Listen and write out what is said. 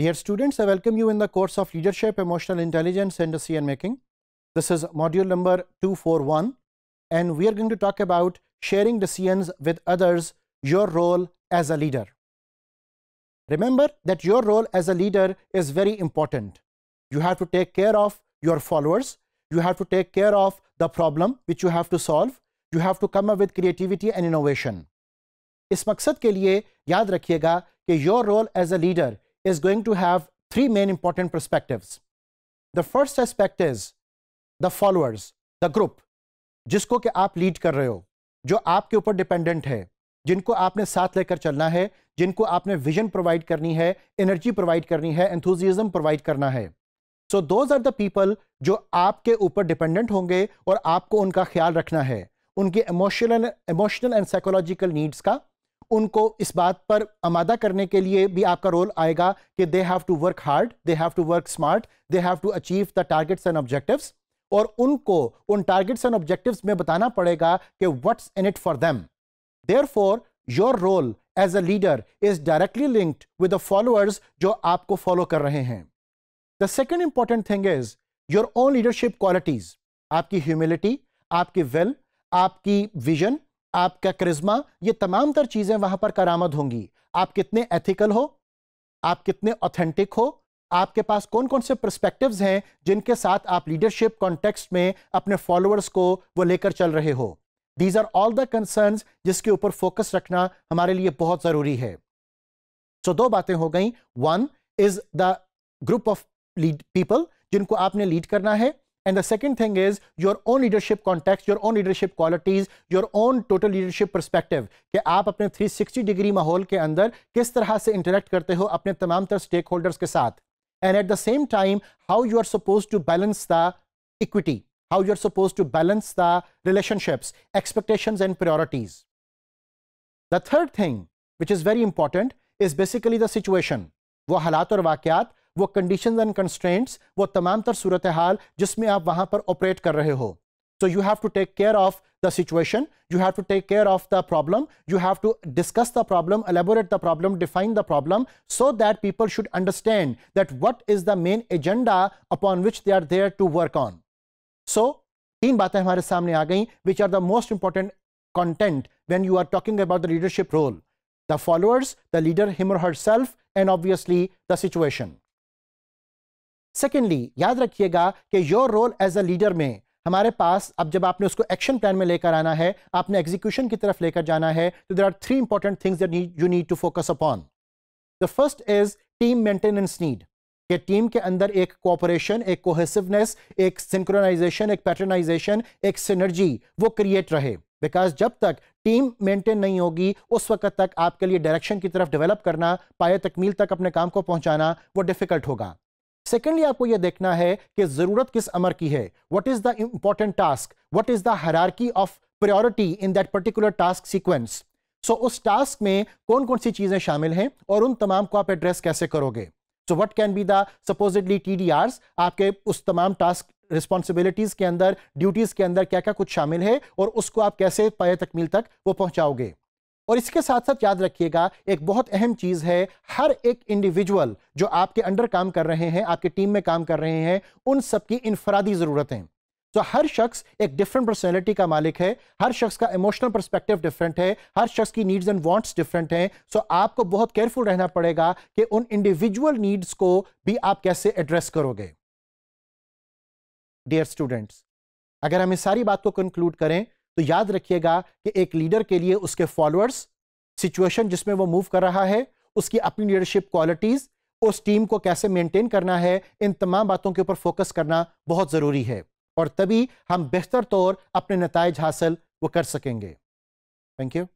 Dear students, I welcome you in the course of Leadership, Emotional Intelligence and Decision Making. This is module number 241 and we are going to talk about sharing decisions with others, your role as a leader. Remember that your role as a leader is very important. You have to take care of your followers. You have to take care of the problem which you have to solve. You have to come up with creativity and innovation. इस मकसद के लिए याद your role as a leader. is going to have three main important perspectives. The first aspect is the followers, the group, जिसको कि आप lead कर रहे हो जो आपके ऊपर डिपेंडेंट है जिनको आपने साथ लेकर चलना है जिनको आपने विजन प्रोवाइड करनी है एनर्जी प्रोवाइड करनी है एंथुजिज्म प्रोवाइड करना है so those are the people जो आपके ऊपर डिपेंडेंट होंगे और आपको उनका ख्याल रखना है उनके emotional emotional and psychological needs का उनको इस बात पर आमादा करने के लिए भी आपका रोल आएगा कि they have to work hard they have to work smart they have to achieve the targets and objectives और उनको उन टारगेट्स एंड ऑब्जेक्टिव्स में बताना पड़ेगा कि what's in it for them therefore your role as a leader is directly linked with the followers जो आपको follow कर रहे हैं the second important thing is your own leadership qualities आपकी ह्यूमिलिटी आपकी विल आपकी विजन आपका charisma ये तमाम तर चीजें वहां पर करामद होंगी आप कितने एथिकल हो आप कितने ऑथेंटिक हो आपके पास कौन कौन से परस्पेक्टिव हैं जिनके साथ आप लीडरशिप कॉन्टेक्स्ट में अपने फॉलोअर्स को वो लेकर चल रहे हो these are all the concern जिसके ऊपर फोकस रखना हमारे लिए बहुत जरूरी है सो so, दो बातें हो गई one is the group of lead people जिनको आपने लीड करना है And the second thing is your own leadership context, your own leadership qualities, your own total leadership perspective कि आप अपने 360 डिग्री माहौल के अंदर किस तरह से इंटरेक्ट करते हो अपने तमाम तर स्टेक होल्डर्स के साथ and at the same time how you are suppose to balance how you're supposed to balance the relationships, expectations, and priorities. The third thing, which is very important, is basically the situation. वो हालात और वो conditions and constraints वो तमाम तर सूरत हाल जिसमें आप वहां पर ऑपरेट कर रहे हो so you have to take care of the situation you have to take care of the problem you have to discuss the problem elaborate the problem define the problem so that people should understand that what is the main agenda upon which they are there to work on so तीन बातें हमारे सामने आ गई which are the most important content when you are talking about the leadership role the followers the leader him or herself and obviously the situation secondly याद रखिएगा कि your role as a leader में हमारे पास अब जब आपने उसको action plan में लेकर आना है आपने एग्जीक्यूशन की तरफ लेकर जाना है तो there are three important things you need to focus upon the first is team maintenance need कि टीम के अंदर एक कोऑपरेशन एक कोहेसिवनेस एक सिंक्रोनाइजेशन एक पैटर्नाइजेशन एक सिनर्जी वो क्रिएट रहे बिकॉज जब तक टीम मेंटेन नहीं होगी उस वक्त तक आपके लिए डायरेक्शन की तरफ डेवलप करना पाए तकमील तक अपने काम को पहुंचाना वो डिफिकल्ट होगा सेकेंडली आपको यह देखना है कि जरूरत किस अमर की है what is the important task what is the hierarchy of priority in that particular task sequence so उस टास्क में कौन कौन सी चीजें शामिल हैं और उन तमाम को आप एड्रेस कैसे करोगे so what can be the supposedly टी आपके उस तमाम टास्क रिस्पॉन्सिबिलिटीज के अंदर ड्यूटीज के अंदर क्या क्या कुछ शामिल है और उसको आप कैसे पाए तकमील तक वो पहुंचाओगे और इसके साथ साथ याद रखिएगा एक बहुत अहम चीज है हर एक इंडिविजुअल जो आपके अंडर काम कर रहे हैं आपके टीम में काम कर रहे हैं उन सबकी इनफरादी जरूरतें तो हर शख्स एक डिफरेंट पर्सनैलिटी का मालिक है हर शख्स का इमोशनल परस्पेक्टिव डिफरेंट है हर शख्स की नीड्स एंड वांट्स डिफरेंट हैं सो आपको बहुत केयरफुल रहना पड़ेगा कि उन इंडिविजुअल नीड्स को भी आप कैसे एड्रेस करोगे डियर स्टूडेंट्स अगर हम इस सारी बात को कंक्लूड करें तो याद रखिएगा कि एक लीडर के लिए उसके फॉलोअर्स सिचुएशन जिसमें वो मूव कर रहा है उसकी अपनी लीडरशिप क्वालिटीज़ उस टीम को कैसे मेंटेन करना है इन तमाम बातों के ऊपर फोकस करना बहुत ज़रूरी है और तभी हम बेहतर तौर अपने नतज हासिल वो कर सकेंगे थैंक यू